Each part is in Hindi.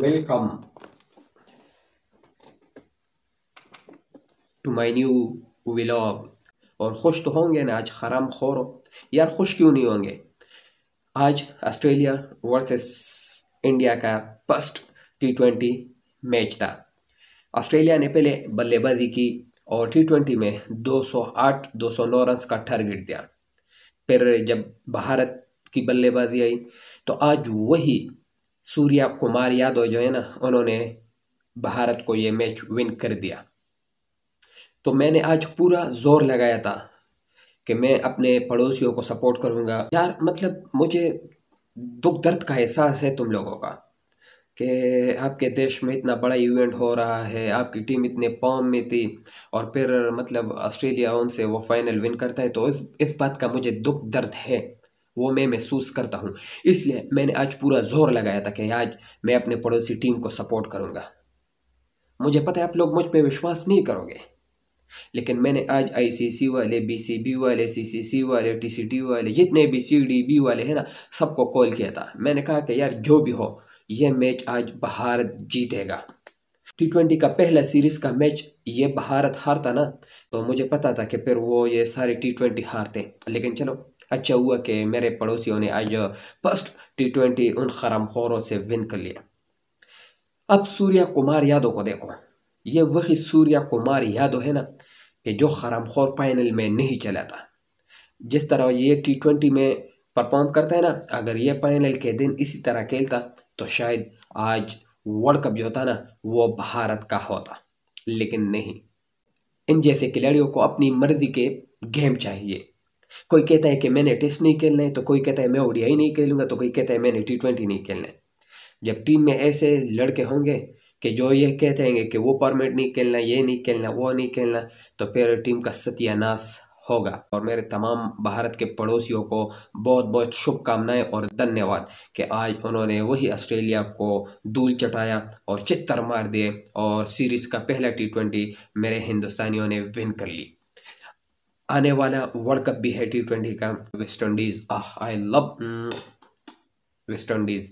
welcome to my new vlog और खुश तो होंगे ना आज खराम खोर यार खुश क्यों नहीं होंगे आज ऑस्ट्रेलिया वर्सेस इंडिया का फर्स्ट टी ट्वेंटी मैच था ऑस्ट्रेलिया ने पहले बल्लेबाजी की और टी ट्वेंटी में 208 209 रन का टारगेट दिया फिर जब भारत की बल्लेबाजी आई तो आज वही सूर्या कुमार यादव जो है ना उन्होंने भारत को ये मैच विन कर दिया तो मैंने आज पूरा जोर लगाया था कि मैं अपने पड़ोसियों को सपोर्ट करूँगा यार मतलब मुझे दुख दर्द का एहसास है तुम लोगों का कि आपके देश में इतना बड़ा इवेंट हो रहा है आपकी टीम इतने पॉम में थी और फिर मतलब ऑस्ट्रेलिया उनसे वो फाइनल विन करता है तो इस इस बात का मुझे दुख दर्द है वो मैं महसूस करता हूँ इसलिए मैंने आज पूरा जोर लगाया था कि आज मैं अपने पड़ोसी टीम को सपोर्ट करूँगा मुझे पता है आप लोग मुझ पर विश्वास नहीं करोगे लेकिन मैंने आज आईसीसी वाले बीसीबी वाले सीसीसी वाले टीसीटी वाले जितने भी सीडीबी वाले हैं ना सबको कॉल किया था मैंने कहा कि यार जो भी हो ये मैच आज भारत जीतेगा टी ट्वेंटी का पहला सीरीज़ का मैच ये भारत हारता ना तो मुझे पता था कि फिर वो ये सारे टी ट्वेंटी हारते लेकिन चलो अच्छा हुआ कि मेरे पड़ोसियों ने आज फर्स्ट टी ट्वेंटी उन खोरों से विन कर लिया अब सूर्या कुमार यादव को देखो ये वही सूर्या कुमार यादव है ना कि जो खोर फाइनल में नहीं चला था जिस तरह ये टी ट्वेंटी में परफॉर्म करता है ना अगर ये फाइनल के दिन इसी तरह खेलता तो शायद आज वर्ल्ड कप जो होता ना वो भारत का होता लेकिन नहीं इन जैसे खिलाड़ियों को अपनी मर्जी के गेम चाहिए कोई कहता है कि मैंने टेस्ट नहीं खेलना है तो कोई कहता है मैं ओडियाई नहीं खेलूँगा तो कोई कहता है मैंने टी ट्वेंटी नहीं खेलना है जब टीम में ऐसे लड़के होंगे कि जो ये कहते हैं कि वो फॉर्मेट नहीं खेलना ये नहीं खेलना वो नहीं खेलना तो फिर टीम का सत्यानाश होगा और मेरे तमाम भारत के पड़ोसियों को बहुत बहुत शुभकामनाएं और धन्यवाद कि आज उन्होंने वही ऑस्ट्रेलिया को धूल चटाया और चित्तर मार दिए और सीरीज़ का पहला टी ट्वेंटी मेरे हिंदुस्तानियों ने विन कर ली आने वाला वर्ल्ड कप भी है टी ट्वेंटी का West Indies I love West Indies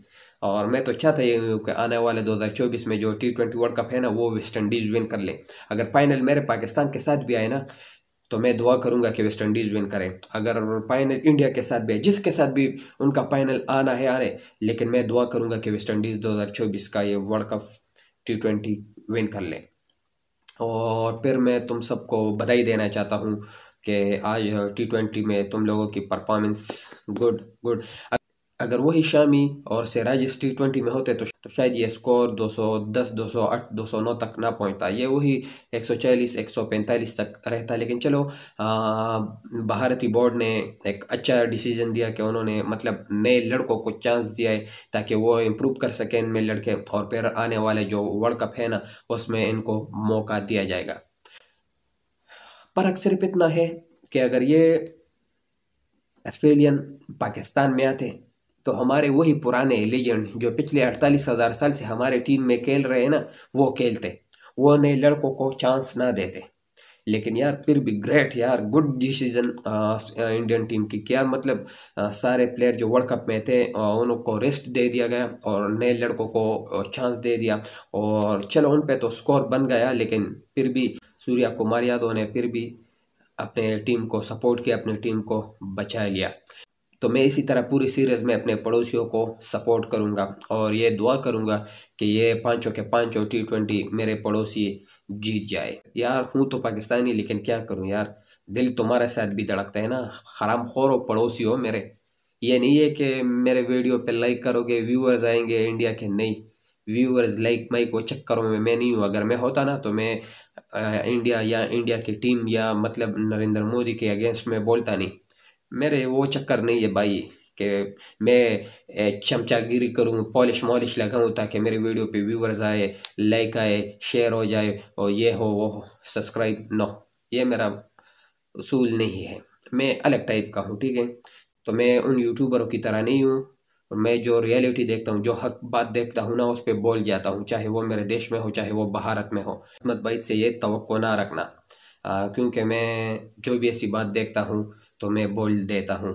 और मैं तो चाहता यही हूँ कि आने वाले 2024 में जो टी ट्वेंटी वर्ल्ड कप है ना वो वेस्ट इंडीज़ विन कर ले अगर फाइनल मेरे पाकिस्तान के साथ भी आए ना तो मैं दुआ करूंगा कि वेस्ट इंडीज़ विन करें अगर फाइनल इंडिया के साथ भी है जिसके साथ भी उनका फाइनल आना है आने लेकिन मैं दुआ करूंगा कि वेस्ट इंडीज़ दो का ये world cup T twenty win कर लें और फिर मैं तुम सबको बधाई देना चाहता हूँ कि आज टी ट्वेंटी में तुम लोगों की परफॉर्मेंस गुड गुड अगर वही शामी और सिराज टी ट्वेंटी में होते तो तो शायद ये स्कोर 210, 208, 209 तक ना पहुंचता ये वही 140, 145 तक रहता लेकिन चलो भारतीय बोर्ड ने एक अच्छा डिसीजन दिया कि उन्होंने मतलब नए लड़कों को चांस दिया है ताकि वो इम्प्रूव कर सकें इनमें लड़के और फिर आने वाले जो वर्ल्ड कप है ना उसमें इनको मौका दिया जाएगा फ़र्क सिर्फ इतना है कि अगर ये ऑस्ट्रेलियन पाकिस्तान में आते तो हमारे वही पुराने लीजेंड जो पिछले अड़तालीस हज़ार साल से हमारे टीम में खेल रहे हैं ना वो खेलते वो नए लड़कों को चांस ना देते लेकिन यार फिर भी ग्रेट यार गुड डिसीजन इंडियन टीम की क्या मतलब आ, सारे प्लेयर जो वर्ल्ड कप में थे उनको रेस्ट दे दिया गया और नए लड़कों को चांस दे दिया और चलो उन पे तो स्कोर बन गया लेकिन फिर भी सूर्य आपको मार याद होने फिर भी अपने टीम को सपोर्ट किया अपनी टीम को बचा लिया तो मैं इसी तरह पूरी सीरीज़ में अपने पड़ोसियों को सपोर्ट करूंगा और ये दुआ करूंगा कि ये पांचों के पांचों टी ट्वेंटी मेरे पड़ोसी जीत जाए यार हूँ तो पाकिस्तानी लेकिन क्या करूँ यार दिल तुम्हारे साथ भी धड़कता है ना हराम खोर हो पड़ोसी हो मेरे ये नहीं है कि मेरे वीडियो पे लाइक करोगे व्यूअर्स आएंगे इंडिया के नहीं व्यूअर्स लाइक मई को चक्करों में मैं नहीं हूँ अगर मैं होता ना तो मैं आ, इंडिया या इंडिया की टीम या मतलब नरेंद्र मोदी के अगेंस्ट में बोलता नहीं मेरे वो चक्कर नहीं है भाई कि मैं चमचागिरी करूँ पॉलिश मॉलिश लगाऊँ ताकि मेरे वीडियो पे व्यूवर्स आए लाइक आए शेयर हो जाए और ये हो वो हो सब्सक्राइब ना हो ये मेरा उसूल नहीं है मैं अलग टाइप का हूँ ठीक है तो मैं उन यूट्यूबरों की तरह नहीं हूँ और मैं जो रियलिटी देखता हूँ जो हक बात देखता हूँ ना उस पर बोल जाता हूँ चाहे वो मेरे देश में हो चाहे वो भारत में हो अहमद भाई से ये तो ना रखना क्योंकि मैं जो भी ऐसी बात देखता हूँ तो मैं बोल देता हूँ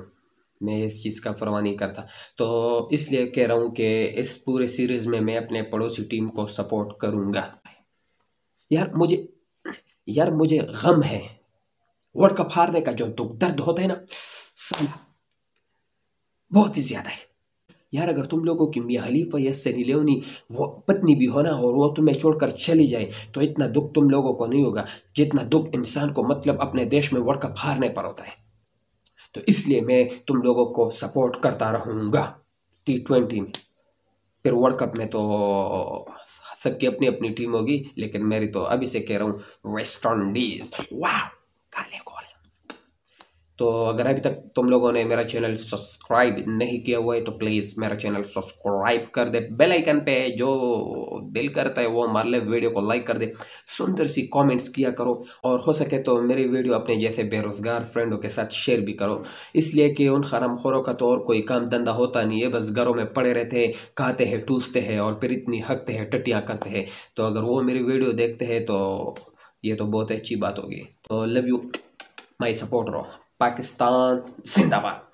मैं इस चीज़ का फरवा नहीं करता तो इसलिए कह रहा हूँ कि इस पूरे सीरीज़ में मैं अपने पड़ोसी टीम को सपोर्ट करूँगा यार मुझे यार मुझे गम है वर्ल्ड कप हारने का जो दुख दर्द होता है ना बहुत ही ज़्यादा है यार अगर तुम लोगों की मियाँ हलीफा या सनी लेनी वो पत्नी भी होना और वो तुम्हें छोड़कर चली जाए तो इतना दुख तुम लोगों को नहीं होगा जितना दुख इंसान को मतलब अपने देश में वर्ल्ड कप हारने पर होता है तो इसलिए मैं तुम लोगों को सपोर्ट करता रहूँगा टी ट्वेंटी में फिर वर्ल्ड कप में तो सबकी अपनी अपनी टीम होगी लेकिन मेरी तो अभी से कह रहा हूँ वेस्ट इंडीज वाह काले को तो अगर अभी तक तुम लोगों ने मेरा चैनल सब्सक्राइब नहीं किया हुआ है तो प्लीज़ मेरा चैनल सब्सक्राइब कर दे बेल आइकन पे जो दिल करता है वो हमारे लिए वीडियो को लाइक कर दे सुंदर सी कमेंट्स किया करो और हो सके तो मेरी वीडियो अपने जैसे बेरोज़गार फ्रेंडों के साथ शेयर भी करो इसलिए कि उन हराम खोरों का तो और कोई काम धंधा होता नहीं है बस घरों में पड़े रहते हैं कहते हैं टूसते हैं और फिर इतनी हकते हैं टटियाँ करते हैं तो अगर वो मेरी वीडियो देखते हैं तो ये तो बहुत अच्छी बात होगी तो लव यू माई सपोर्ट रहो Pakistán, sindaba!